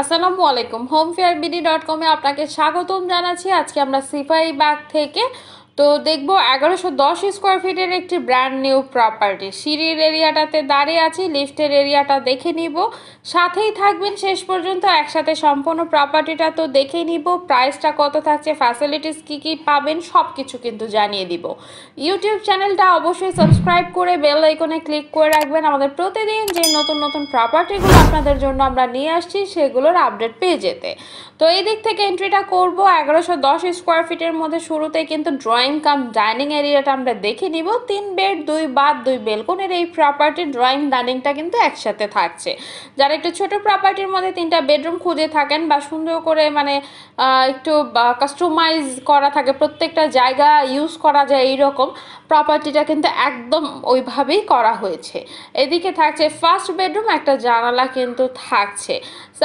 আসসালামু আলাইকুম home fair BD dot কমে আপনাকে স্বাগতম জানাচ্ছি আজকে আমরা সিপাহী বাগ থেকে তো দেখবো এগারোশো দশ স্কোয়ার ফিটের একটি ব্র্যান্ড নিউ প্রপার্টি সিঁড়ির এরিয়াটাতে দাঁড়িয়ে আছি লিফটের এরিয়াটা দেখে নিব সাথেই থাকবেন শেষ পর্যন্ত একসাথে সম্পূর্ণ প্রপার্টিটা তো দেখে নিব প্রাইসটা কত থাকছে ফ্যাসিলিটিস কি কি পাবেন সব কিছু কিন্তু জানিয়ে দিব ইউটিউব চ্যানেলটা অবশ্যই সাবস্ক্রাইব করে বেল আইকনে ক্লিক করে রাখবেন আমাদের প্রতিদিন যে নতুন নতুন প্রপার্টিগুলো আপনাদের জন্য আমরা নিয়ে আসছি সেগুলোর আপডেট পেয়ে যেতে তো এই দিক থেকে এন্ট্রিটা করবো এগারোশো দশ স্কোয়ার ফিটের মধ্যে শুরুতে কিন্তু ড্রয়িং ড্রয়িং কাম ডাইনিং এরিয়াটা আমরা দেখে নিব তিন বেড দুই বাদ দুই বেলকনের এই প্রপার্টি ড্রয়িং ডাইনিংটা কিন্তু একসাথে থাকছে যারা একটু ছোট প্রপার্টির মধ্যে তিনটা বেডরুম খুঁজে থাকেন বা সুন্দর করে মানে একটু কাস্টমাইজ করা থাকে প্রত্যেকটা জায়গা ইউজ করা যায় এইরকম প্রপার্টিটা কিন্তু একদম ওইভাবেই করা হয়েছে এদিকে থাকছে ফার্স্ট বেডরুম একটা জানালা কিন্তু থাকছে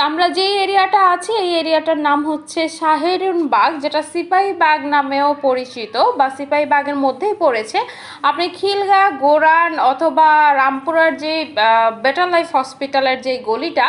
আমরা যে এরিয়াটা আছে এই এরিয়াটার নাম হচ্ছে শাহেরুন বাগ যেটা সিপাহী বাগ নামেও পরিচিত বা সিপাহীবাগের মধ্যেই পড়েছে আপনি খিলগা গোরান অথবা রামপুরার যে বেটার লাইফ হসপিটালের যে গলিটা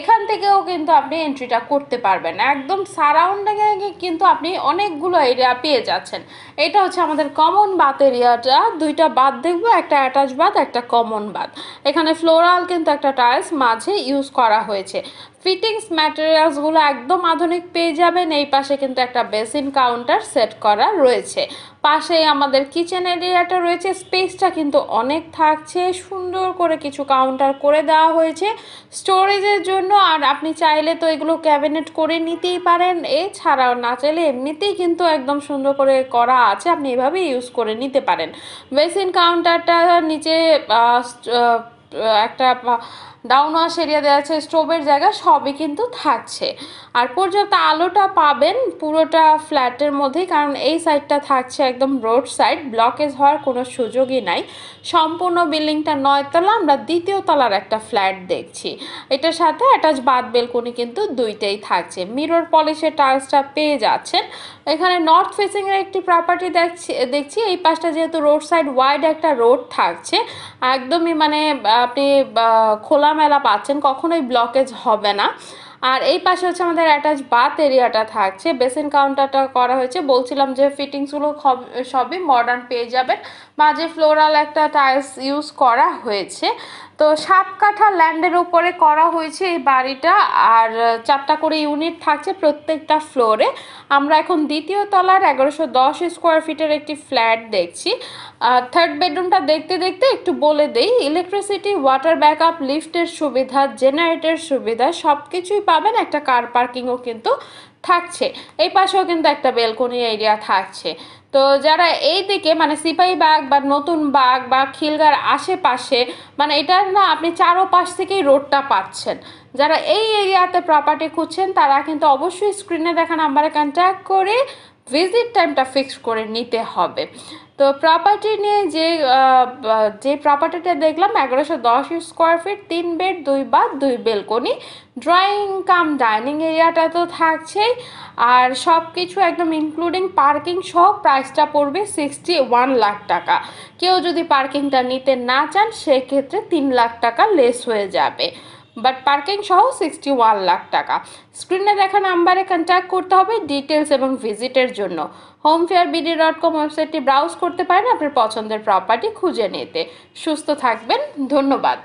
এখান থেকেও কিন্তু আপনি এন্ট্রিটা করতে পারবেন একদম সারাউন্ডিংয়ে কিন্তু আপনি অনেকগুলো এরিয়া পেয়ে যাচ্ছেন এটা হচ্ছে আমাদের কমন বাত এরিয়াটা দুইটা বাদ দেখবো একটা অ্যাটাচ বাদ একটা কমন বাদ এখানে ফ্লোরাল কিন্তু একটা টাইলস মাঝে ইউজ করা হয়েছে ফিটিংস ম্যাটেরিয়ালসগুলো একদম আধুনিক পেয়ে যাবেন এই পাশে কিন্তু একটা বেসিন কাউন্টার সেট করা রয়েছে পাশেই আমাদের কিচেন এরিয়াটা রয়েছে স্পেসটা কিন্তু অনেক থাকছে সুন্দর করে কিছু কাউন্টার করে দেওয়া হয়েছে স্টোরেজের জন্য আর আপনি চাইলে তো এগুলো ক্যাবিনেট করে নিতেই পারেন এছাড়াও না চাইলে এমনিতেই কিন্তু একদম সুন্দর করে করা আছে আপনি এভাবে ইউজ করে নিতে পারেন বেসিন কাউন্টারটা নিচে একটা ডাউন ওয়াশ এরিয়া দেওয়া আছে স্টোভের জায়গা সবই কিন্তু থাকছে আর পর্যাপ্ত আলোটা পাবেন পুরোটা ফ্ল্যাটের মধ্যেই কারণ এই সাইডটা থাকছে একদম রোড সাইড ব্লকেজ হওয়ার কোনো সুযোগই নাই সম্পূর্ণ বিল্ডিংটা নয়তলা আমরা দ্বিতীয় তলার একটা ফ্ল্যাট দেখছি এটার সাথে অ্যাটাচ বাদ বেলকনি কিন্তু দুইটাই থাকছে মিরর পলিশের টাইলসটা পেয়ে যাচ্ছেন এখানে নর্থ ফেসিংয়ের একটি প্রপার্টি দেখছি দেখছি এই পাশটা যেহেতু রোড সাইড ওয়াইড একটা রোড থাকছে একদমই মানে আপনি খোলা খোলামেলা পাচ্ছেন কখনোই ব্লকেজ হবে না আর এই পাশে হচ্ছে আমাদের অ্যাটাচ বাথ এরিয়াটা থাকছে বেসিন কাউন্টারটা করা হয়েছে বলছিলাম যে ফিটিংসগুলো সবই মডার্ন পেয়ে যাবেন মাঝে ফ্লোরাল একটা টাইলস ইউজ করা হয়েছে তো সাত কাঠা ল্যান্ডের উপরে করা হয়েছে এই বাড়িটা আর চারটা করে ইউনিট থাকছে প্রত্যেকটা ফ্লোরে আমরা এখন দ্বিতীয় তলার এগারোশো দশ স্কোয়ার ফিটের একটি ফ্ল্যাট দেখছি থার্ড বেডরুমটা দেখতে দেখতে একটু বলে দেই ইলেকট্রিসিটি ওয়াটার ব্যাকআপ লিফটের সুবিধা জেনারেটর সুবিধা সব কিছুই পাবেন একটা কার পার্কিংও কিন্তু থাকছে এই পাশেও কিন্তু একটা বেলকনি এরিয়া থাকছে তো যারা এই দিকে মানে বাগ বা নতুন বাগ বা খিলগার আশেপাশে মানে এটা না আপনি চারোপাশ থেকেই রোডটা পাচ্ছেন যারা এই এরিয়াতে প্রপার্টি খুঁজছেন তারা কিন্তু অবশ্যই স্ক্রিনে দেখা নাম্বারে কন্ট্যাক্ট করে ভিজিট টাইমটা ফিক্সড করে নিতে হবে তো প্রপার্টি নিয়ে যে যে প্রপার্টিটা দেখলাম এগারোশো দশ স্কোয়ার ফিট তিন বেড দুই বা দুই বেলকনি ড্রয়িং কাম ডাইনিং এরিয়াটা তো থাকছেই আর সব কিছু একদম ইনক্লুডিং পার্কিং সহ প্রাইসটা পড়বে সিক্সটি ওয়ান লাখ টাকা কেউ যদি পার্কিংটা নিতে না চান সেক্ষেত্রে তিন লাখ টাকা লেস হয়ে যাবে বাট পার্কিং সহ সিক্সটি ওয়ান লাখ টাকা স্ক্রিনে দেখা নাম্বারে কন্ট্যাক্ট করতে হবে ডিটেলস এবং ভিজিটের জন্য home fair BD dot com ওয়েবসাইটটি ব্রাউজ করতে পারেন আপনার পছন্দের প্রপার্টি খুঁজে নিতে সুস্থ থাকবেন ধন্যবাদ